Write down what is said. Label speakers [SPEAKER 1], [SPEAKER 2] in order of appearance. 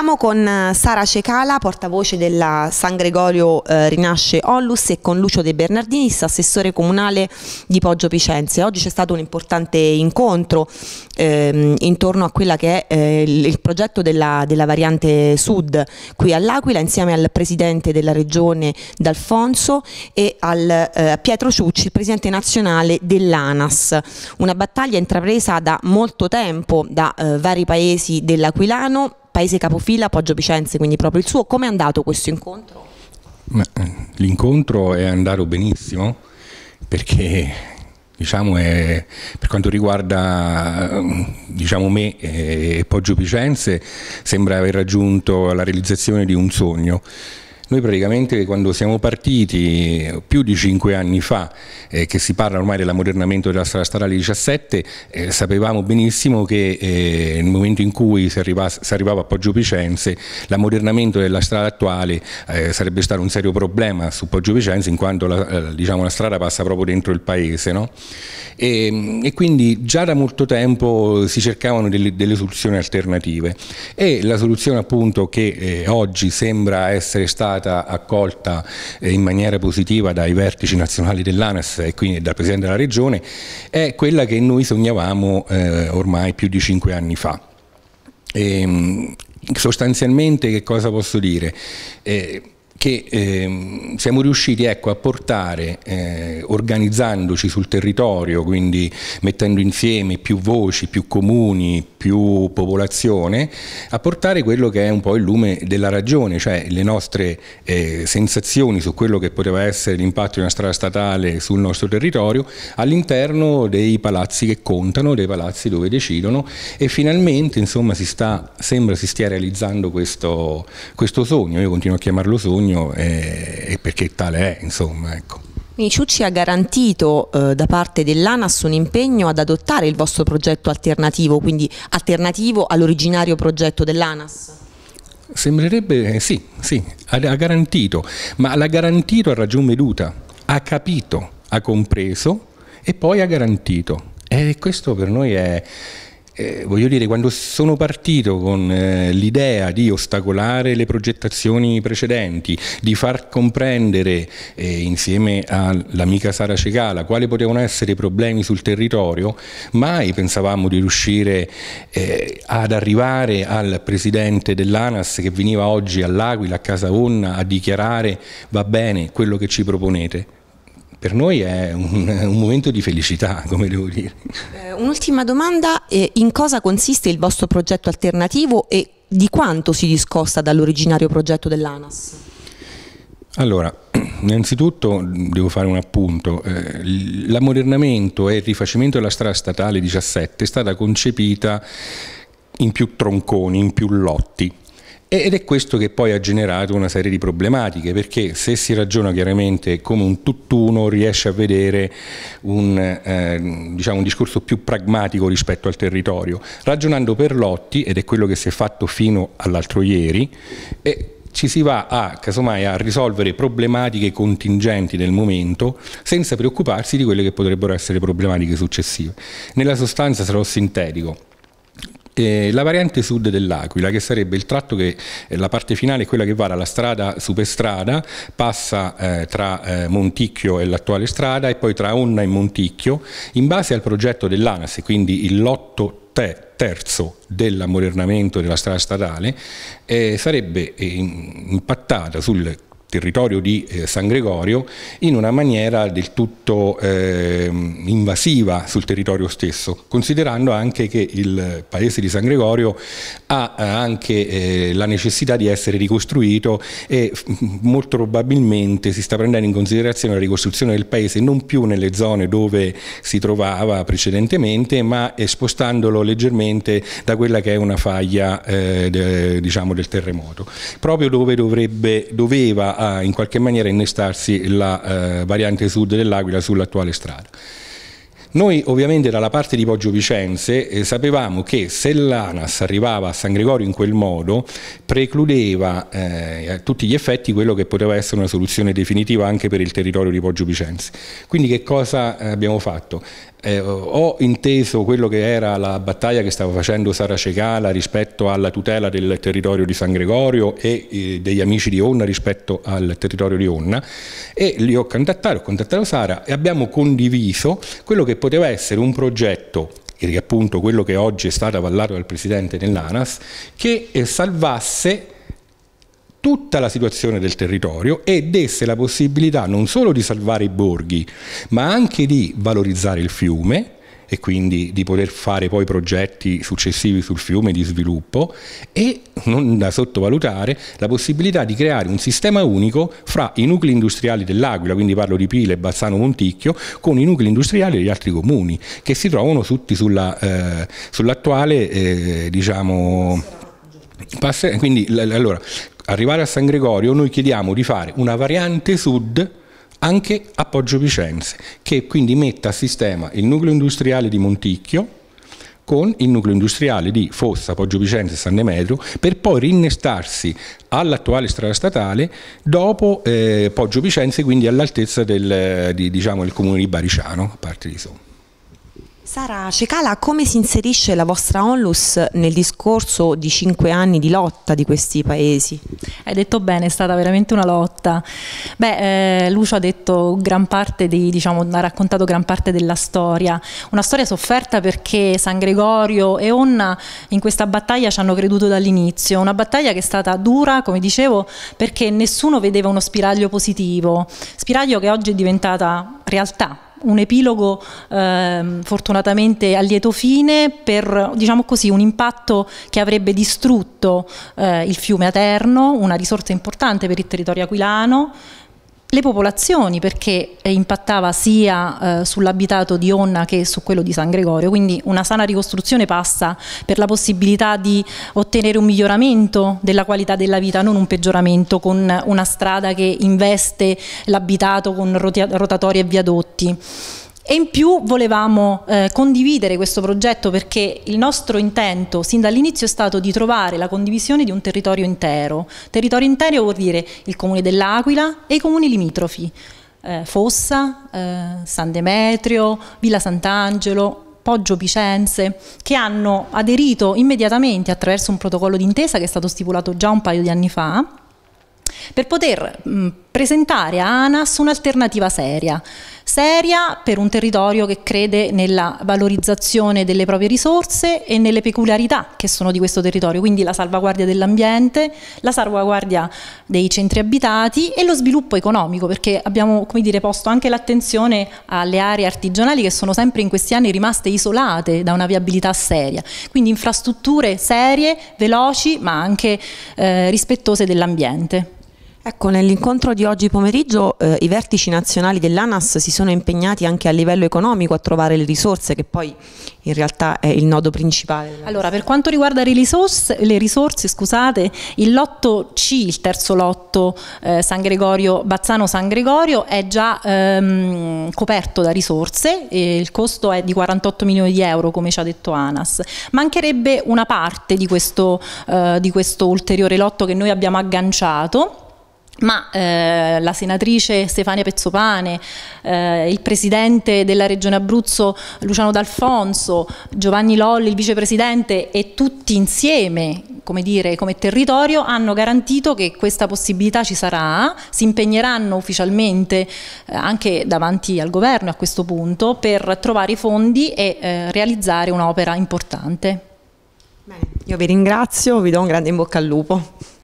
[SPEAKER 1] Siamo con eh, Sara Cecala, portavoce della San Gregorio eh, Rinasce Onlus e con Lucio De Bernardinis, assessore comunale di Poggio Picenze. Oggi c'è stato un importante incontro ehm, intorno a quella che è eh, il, progetto della, della, variante sud qui all'Aquila insieme al presidente della regione D'Alfonso e al eh, Pietro Ciucci, il presidente nazionale dell'ANAS. Una battaglia intrapresa da molto tempo da eh, vari paesi dell'Aquilano paese capofila Poggio Picenze, quindi proprio il suo. Come è andato questo incontro?
[SPEAKER 2] Eh, l'incontro è andato benissimo perché diciamo, è, per quanto riguarda diciamo, me e Poggio Picenze sembra aver raggiunto la realizzazione di un sogno. Noi praticamente quando siamo partiti più di cinque anni fa, eh, che si parla ormai dell'ammodernamento della strada statale 17, eh, sapevamo benissimo che eh, nel momento in cui si, arriva, si arrivava a Poggio Picenze, l'ammodernamento della strada attuale eh, sarebbe stato un serio problema su Poggio Picenze in quanto la, eh, diciamo, la strada passa proprio dentro il paese. No? E, e, quindi già da molto tempo si cercavano delle, delle soluzioni alternative e la soluzione appunto che eh, oggi sembra essere stata stata accolta eh, in maniera positiva dai vertici nazionali dell'ANAS e quindi dal Presidente della Regione, è quella che noi sognavamo eh, ormai più di cinque anni fa. E, ehm, sostanzialmente che cosa posso dire? Eh, che eh, siamo riusciti ecco, a portare, eh, organizzandoci sul territorio, quindi mettendo insieme più voci, più comuni, più popolazione, a portare quello che è un po' il lume della ragione, cioè le nostre eh, sensazioni su quello che poteva essere l'impatto di una strada statale sul nostro territorio all'interno dei palazzi che contano, dei palazzi dove decidono e finalmente insomma, si sta, sembra si stia realizzando questo, questo sogno, io continuo a chiamarlo sogno, impegno e, eh, e perché tale è, insomma, ecco.
[SPEAKER 1] Quindi Ciucci ha garantito eh, da parte dell'ANAS un impegno ad adottare il vostro progetto alternativo, quindi alternativo all'originario progetto dell'ANAS?
[SPEAKER 2] Sembrerebbe eh, sì, sì, ha, ha garantito, ma l'ha garantito a ragion veduta, ha capito, ha compreso e poi ha garantito. E questo per noi è, eh, voglio dire, quando sono partito con eh, l'idea di ostacolare le progettazioni precedenti, di far comprendere eh, insieme all'amica Sara Cegala quali potevano essere i problemi sul territorio, mai pensavamo di riuscire eh, ad arrivare al presidente dell'ANAS che veniva oggi all'Aquila, a Casa Onna, a dichiarare va bene quello che ci proponete per noi è un, un, momento di felicità, come devo dire.
[SPEAKER 1] Eh, un'ultima domanda, eh, in cosa consiste il vostro progetto alternativo e di quanto si discosta dall'originario progetto dell'ANAS?
[SPEAKER 2] Allora, innanzitutto devo fare un appunto, eh, l'ammodernamento e il rifacimento della strada statale 17 è stata concepita in più tronconi, in più lotti, ed è questo che poi ha generato una serie di problematiche, perché se si ragiona chiaramente come un tutt'uno riesce a vedere un, eh, diciamo un, discorso più pragmatico rispetto al territorio. Ragionando per lotti, ed è quello che si è fatto fino all'altro ieri, eh, ci si va a, casomai, a risolvere problematiche contingenti del momento senza preoccuparsi di quelle che potrebbero essere problematiche successive. Nella sostanza sarò sintetico. E la variante sud dell'Aquila, che sarebbe il tratto che eh, la parte finale è quella che va dalla strada superstrada, passa eh, tra eh, Monticchio e l'attuale strada e poi tra Onna e Monticchio, in base al progetto dell'ANAS, quindi il lotto terzo dell'ammodernamento della strada statale eh, sarebbe eh, impattata sul territorio di eh, San Gregorio in una maniera del tutto eh, invasiva sul territorio stesso, considerando anche che il paese di San Gregorio ha eh, anche eh, la necessità di essere ricostruito e molto probabilmente si sta prendendo in considerazione la ricostruzione del paese non più nelle zone dove si trovava precedentemente, ma eh, spostandolo leggermente da quella che è una faglia eh, de, diciamo, del terremoto, proprio dove dovrebbe, doveva in qualche maniera innestarsi la eh, variante sud dell'Aquila sull'attuale strada. Noi ovviamente dalla parte di Poggio Vicenze eh, sapevamo che se l'ANAS arrivava a San Gregorio in quel modo precludeva eh, a tutti gli effetti quello che poteva essere una soluzione definitiva anche per il territorio di Poggio Vicenze. Quindi che cosa eh, abbiamo fatto? Eh, ho inteso quello che era la battaglia che stava facendo Sara Cecala rispetto alla tutela del territorio di San Gregorio e eh, degli amici di Onna rispetto al territorio di Onna e li ho contattati, ho contattato Sara e abbiamo condiviso quello che poteva essere un progetto che appunto quello che oggi è stato avallato dal Presidente dell'ANAS, che eh, salvasse tutta la situazione del territorio e desse la possibilità non solo di salvare i borghi, ma anche di valorizzare il fiume e quindi di poter fare poi progetti successivi sul fiume di sviluppo e non da sottovalutare la possibilità di creare un sistema unico fra i nuclei industriali dell'Aquila, quindi parlo di Pile e Bassano Monticchio, con i nuclei industriali degli altri comuni che si trovano tutti sulla, eh, sull'attuale eh, diciamo, quindi allora, arrivare a San Gregorio noi chiediamo di fare una variante sud anche a Poggio Vicenze, che quindi metta a sistema il nucleo industriale di Monticchio con il nucleo industriale di Fossa, Poggio Vicenze e San Demetrio, per poi rinnestarsi all'attuale strada statale dopo eh, Poggio Vicenze, quindi all'altezza del eh, di, diciamo, comune di Bariciano, a parte di Somma.
[SPEAKER 1] Sara Cecala, come si inserisce la vostra onlus nel discorso di cinque anni di lotta di questi paesi?
[SPEAKER 3] Hai detto bene, è stata veramente una lotta. Beh, eh, Lucio ha, di, diciamo, ha raccontato gran parte della storia, una storia sofferta perché San Gregorio e Onna in questa battaglia ci hanno creduto dall'inizio, una battaglia che è stata dura, come dicevo, perché nessuno vedeva uno spiraglio positivo, spiraglio che oggi è diventata realtà un epilogo eh, fortunatamente a lieto fine per diciamo così, un impatto che avrebbe distrutto eh, il fiume Aterno, una risorsa importante per il territorio aquilano, le popolazioni perché eh, impattava sia eh, sull'abitato di Onna che su quello di San Gregorio, quindi una sana ricostruzione passa per la possibilità di ottenere un miglioramento della qualità della vita, non un peggioramento con una strada che investe l'abitato con rotatorie e viadotti e in più volevamo eh, condividere questo progetto perché il nostro intento sin dall'inizio è stato di trovare la condivisione di un territorio intero. Territorio intero vuol dire il comune dell'Aquila e i comuni limitrofi. Eh, Fossa, eh, San Demetrio, Villa Sant'Angelo, Poggio Picenze, che hanno aderito immediatamente attraverso un protocollo d'intesa che è stato stipulato già un paio di anni fa, per poter mh, presentare a ANAS un'alternativa seria, seria per un territorio che crede nella valorizzazione delle proprie risorse e nelle peculiarità che sono di questo territorio, quindi la salvaguardia dell'ambiente, la salvaguardia dei centri abitati e lo sviluppo economico, perché abbiamo dire, posto anche l'attenzione alle aree artigianali che sono sempre in questi anni rimaste isolate da una viabilità seria, quindi infrastrutture serie, veloci ma anche eh, rispettose dell'ambiente. Ecco,
[SPEAKER 1] nell'incontro di oggi pomeriggio eh, i vertici nazionali dell'ANAS si sono impegnati anche a livello economico a trovare le risorse che poi in realtà è il nodo principale.
[SPEAKER 3] Allora, per quanto riguarda le risorse, le risorse scusate, il lotto C, il terzo lotto eh, San Gregorio, Bazzano San Gregorio è già ehm, coperto da risorse, il costo è di 48 milioni di euro come ci ha detto ANAS. Mancherebbe una parte di questo, eh, di questo ulteriore lotto che noi abbiamo agganciato ma eh, la senatrice Stefania Pezzopane, eh, il presidente della Regione Abruzzo Luciano D'Alfonso, Giovanni Lolli, il vicepresidente e tutti insieme, come dire, come territorio, hanno garantito che questa possibilità ci sarà, si impegneranno ufficialmente eh, anche davanti al governo a questo punto per trovare i fondi e eh, realizzare un'opera importante. Bene, io
[SPEAKER 1] vi ringrazio, vi do un grande in bocca al lupo.